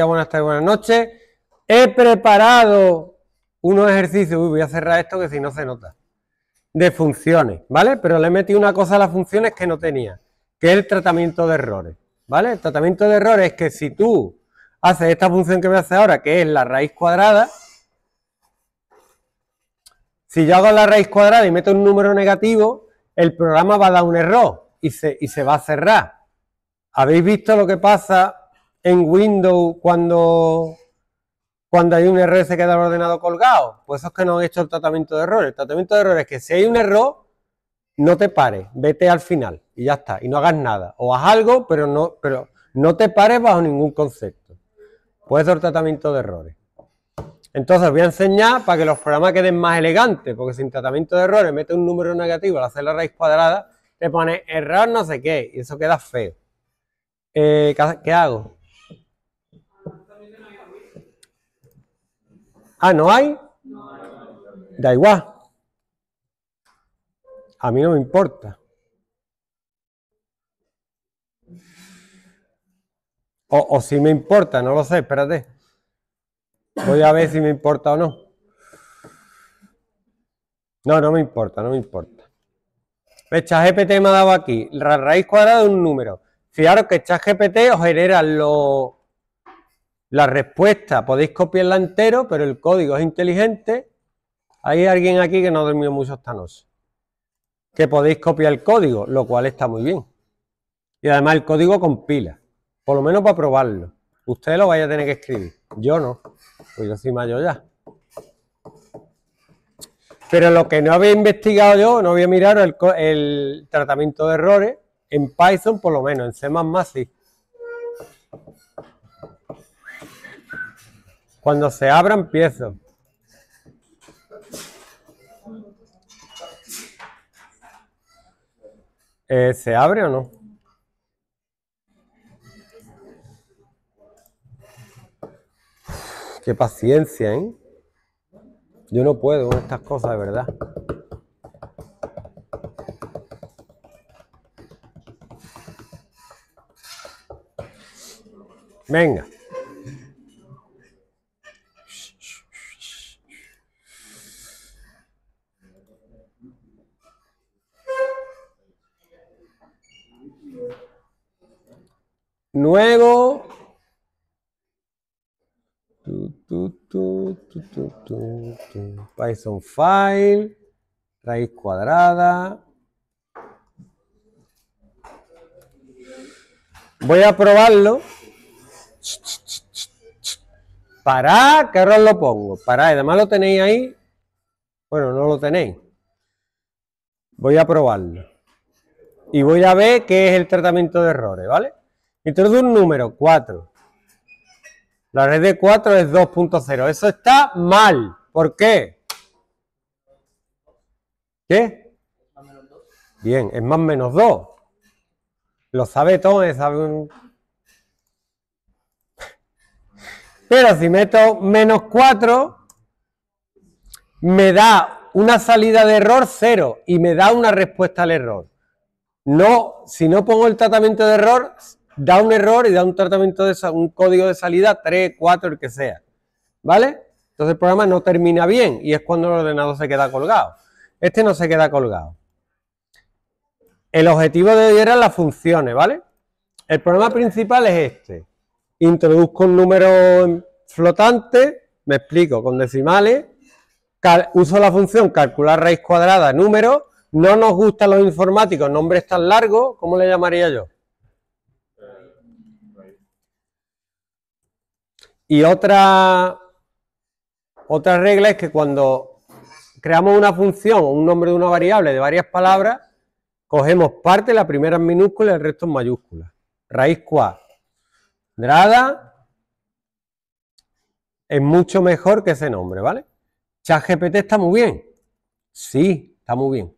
buenas tardes, buenas noches. He preparado unos ejercicios, voy a cerrar esto que si no se nota, de funciones, ¿vale? Pero le he metido una cosa a las funciones que no tenía, que es el tratamiento de errores, ¿vale? El tratamiento de errores es que si tú haces esta función que me hace ahora, que es la raíz cuadrada, si yo hago la raíz cuadrada y meto un número negativo, el programa va a dar un error y se, y se va a cerrar. ¿Habéis visto lo que pasa en Windows cuando, cuando hay un error se queda el ordenador colgado? Pues eso es que no han hecho el tratamiento de errores. El tratamiento de errores es que si hay un error, no te pares, vete al final y ya está, y no hagas nada. O haz algo, pero no, pero no te pares bajo ningún concepto. Pues eso el tratamiento de errores. Entonces os voy a enseñar para que los programas queden más elegantes, porque sin tratamiento de errores mete un número negativo al hacer la raíz cuadrada, te pone error no sé qué, y eso queda feo. Eh, ¿Qué hago? Ah, ¿no hay? Da igual. A mí no me importa. O, o si me importa, no lo sé, espérate. Voy a ver si me importa o no. No, no me importa, no me importa. GPT me ha dado aquí la raíz cuadrada de un número. Fijaros que GPT os genera los la respuesta podéis copiarla entero, pero el código es inteligente. Hay alguien aquí que no dormido mucho esta noche. Que podéis copiar el código, lo cual está muy bien. Y además el código compila, por lo menos para probarlo. Usted lo vaya a tener que escribir. Yo no, pues yo soy mayor ya. Pero lo que no había investigado yo, no había mirado el, el tratamiento de errores en Python, por lo menos, en C++ sí. Cuando se abra empiezo. Eh, ¿Se abre o no? Qué paciencia, ¿eh? Yo no puedo con estas cosas, de verdad. Venga. nuevo Tu, Python file. Raíz cuadrada. Voy a probarlo. Pará, que error lo pongo. Pará, además lo tenéis ahí. Bueno, no lo tenéis. Voy a probarlo. Y voy a ver qué es el tratamiento de errores, ¿vale? Introduce un número, 4. La red de 4 es 2.0. Eso está mal. ¿Por qué? ¿Qué? Bien, es más menos 2. Lo sabe todo, eh, un... Pero si meto menos 4, me da una salida de error 0 y me da una respuesta al error. No, si no pongo el tratamiento de error, da un error y da un tratamiento de un código de salida 3, 4, el que sea. ¿Vale? Entonces el programa no termina bien y es cuando el ordenador se queda colgado. Este no se queda colgado. El objetivo de hoy eran las funciones, ¿vale? El problema principal es este. Introduzco un número flotante, me explico, con decimales, uso la función calcular raíz cuadrada, número, no nos gustan los informáticos, nombres tan largos, ¿cómo le llamaría yo? Y otra, otra regla es que cuando creamos una función, un nombre de una variable de varias palabras, cogemos parte, la primera en minúscula y el resto en mayúscula. Raíz cuadrada es mucho mejor que ese nombre, ¿vale? ChatGPT está muy bien. Sí, está muy bien.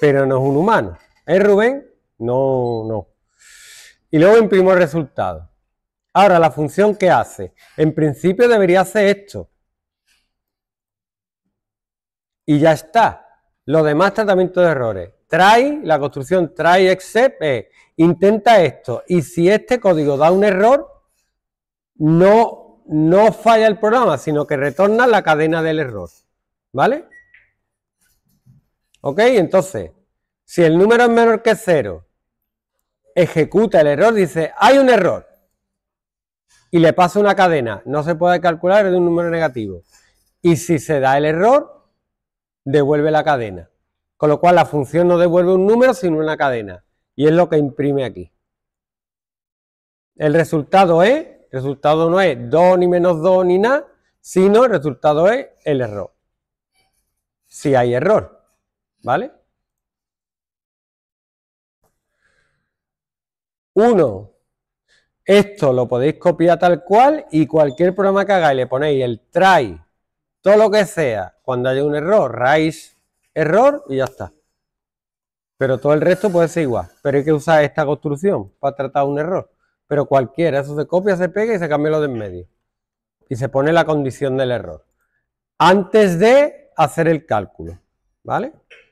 Pero no es un humano. ¿Es ¿Eh, Rubén? No, no. Y luego imprimimos el resultado. Ahora, la función que hace. En principio debería hacer esto. Y ya está. Lo demás, tratamiento de errores. Try, la construcción try except eh, intenta esto. Y si este código da un error, no, no falla el programa, sino que retorna la cadena del error. ¿Vale? ¿Ok? Entonces, si el número es menor que cero, ejecuta el error, dice, hay un error y le pasa una cadena, no se puede calcular, es de un número negativo. Y si se da el error, devuelve la cadena. Con lo cual la función no devuelve un número, sino una cadena. Y es lo que imprime aquí. El resultado es, resultado no es 2 ni menos 2 ni nada, sino el resultado es el error. Si hay error, ¿vale? 1 esto lo podéis copiar tal cual y cualquier programa que hagáis le ponéis el try, todo lo que sea, cuando haya un error, raíz, error y ya está. Pero todo el resto puede ser igual. Pero hay que usar esta construcción para tratar un error. Pero cualquiera, eso se copia, se pega y se cambia lo de en medio. Y se pone la condición del error. Antes de hacer el cálculo. ¿Vale?